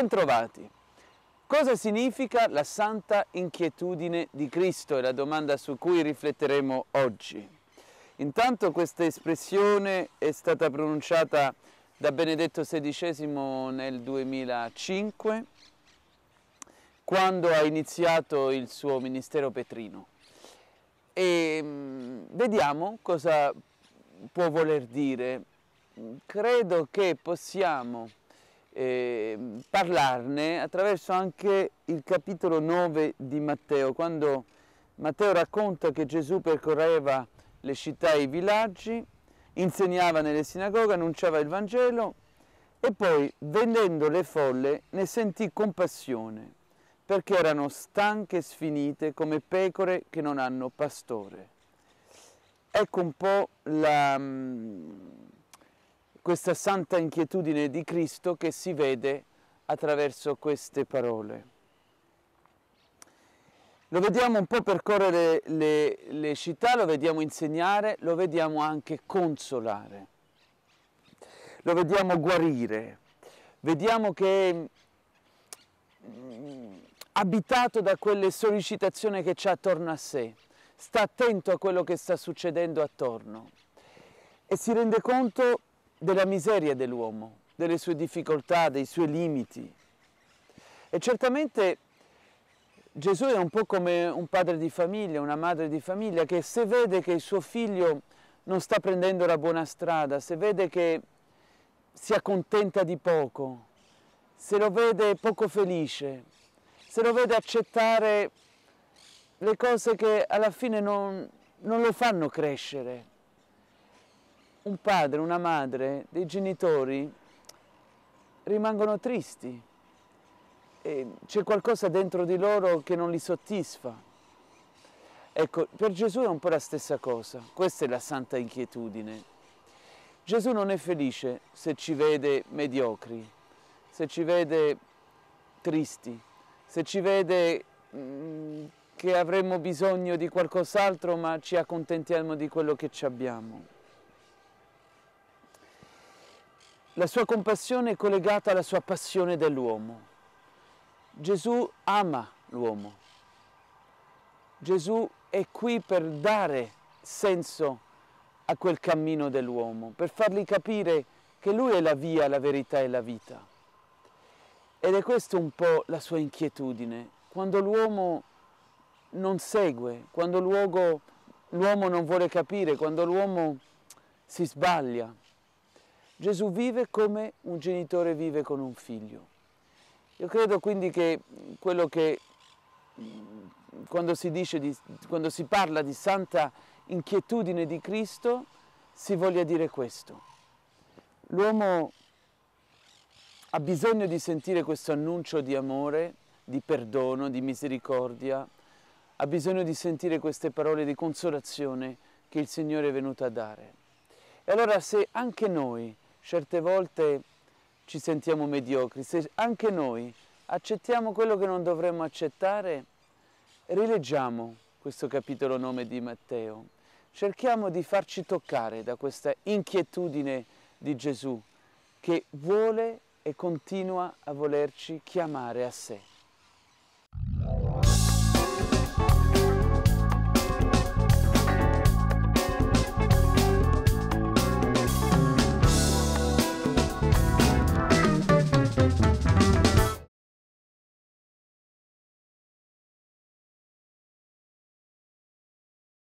Bentrovati. Cosa significa la santa inquietudine di Cristo? È la domanda su cui rifletteremo oggi. Intanto questa espressione è stata pronunciata da Benedetto XVI nel 2005, quando ha iniziato il suo ministero petrino. E mm, vediamo cosa può voler dire. Credo che possiamo eh, parlarne attraverso anche il capitolo 9 di Matteo, quando Matteo racconta che Gesù percorreva le città e i villaggi, insegnava nelle sinagoghe, annunciava il Vangelo e poi, vendendo le folle, ne sentì compassione, perché erano stanche e sfinite come pecore che non hanno pastore. Ecco un po' la, mm, questa santa inquietudine di Cristo che si vede attraverso queste parole. Lo vediamo un po' percorrere le, le, città, lo vediamo insegnare, lo vediamo anche consolare, lo vediamo guarire, vediamo che è mm, abitato da quelle sollecitazioni che c'è attorno a sé, sta attento a quello che sta succedendo attorno e si rende conto che della miseria dell'uomo, delle sue difficoltà, dei suoi limiti. E certamente Gesù è un po' come un padre di famiglia, una madre di famiglia, che se vede che il suo figlio non sta prendendo la buona strada, se vede che si accontenta di poco, se lo vede poco felice, se lo vede accettare le cose che alla fine non, non lo fanno crescere, un padre, una madre, dei genitori rimangono tristi, c'è qualcosa dentro di loro che non li soddisfa. Ecco, per Gesù è un po' la stessa cosa, questa è la santa inquietudine. Gesù non è felice se ci vede mediocri, se ci vede tristi, se ci vede mh, mm, che avremmo bisogno di qualcos'altro ma ci accontentiamo di quello che ci abbiamo. La sua compassione è collegata alla sua passione dell'uomo. Gesù ama l'uomo. Gesù è qui per dare senso a quel cammino dell'uomo, per fargli capire che lui è la via, la verità e la vita. Ed è questa un po' la sua inquietudine. Quando l'uomo non segue, quando l'uomo non vuole capire, quando l'uomo si sbaglia, Gesù vive come un genitore vive con un figlio. Io credo quindi che quello che mm, quando si, di, quando si parla di santa inquietudine di Cristo si voglia dire questo. L'uomo ha bisogno di sentire questo annuncio di amore, di perdono, di misericordia, ha bisogno di sentire queste parole di consolazione che il Signore è venuto a dare. E allora se anche noi certe volte ci sentiamo mediocri, se anche noi accettiamo quello che non dovremmo accettare, rileggiamo questo capitolo nome di Matteo, cerchiamo di farci toccare da questa inquietudine di Gesù che vuole e continua a volerci chiamare a sé.